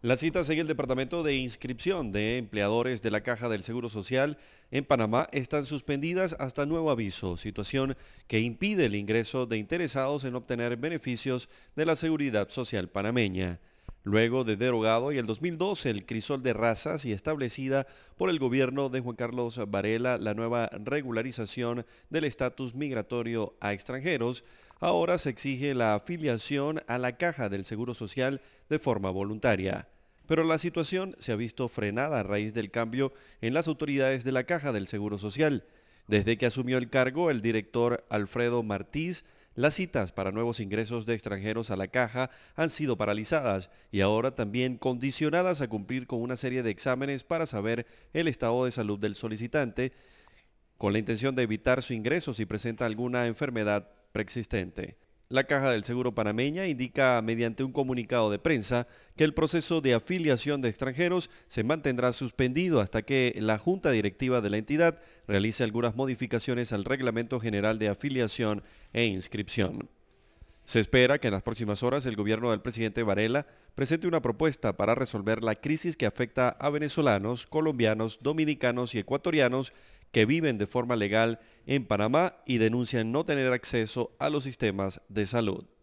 Las cita en el Departamento de Inscripción de Empleadores de la Caja del Seguro Social en Panamá están suspendidas hasta nuevo aviso, situación que impide el ingreso de interesados en obtener beneficios de la seguridad social panameña. Luego de derogado y el 2012 el crisol de razas y establecida por el gobierno de Juan Carlos Varela la nueva regularización del estatus migratorio a extranjeros, ahora se exige la afiliación a la caja del Seguro Social de forma voluntaria. Pero la situación se ha visto frenada a raíz del cambio en las autoridades de la caja del Seguro Social. Desde que asumió el cargo, el director Alfredo Martíz, las citas para nuevos ingresos de extranjeros a la caja han sido paralizadas y ahora también condicionadas a cumplir con una serie de exámenes para saber el estado de salud del solicitante con la intención de evitar su ingreso si presenta alguna enfermedad preexistente. La Caja del Seguro Panameña indica mediante un comunicado de prensa que el proceso de afiliación de extranjeros se mantendrá suspendido hasta que la Junta Directiva de la entidad realice algunas modificaciones al Reglamento General de Afiliación e Inscripción. Se espera que en las próximas horas el gobierno del presidente Varela presente una propuesta para resolver la crisis que afecta a venezolanos, colombianos, dominicanos y ecuatorianos que viven de forma legal en Panamá y denuncian no tener acceso a los sistemas de salud.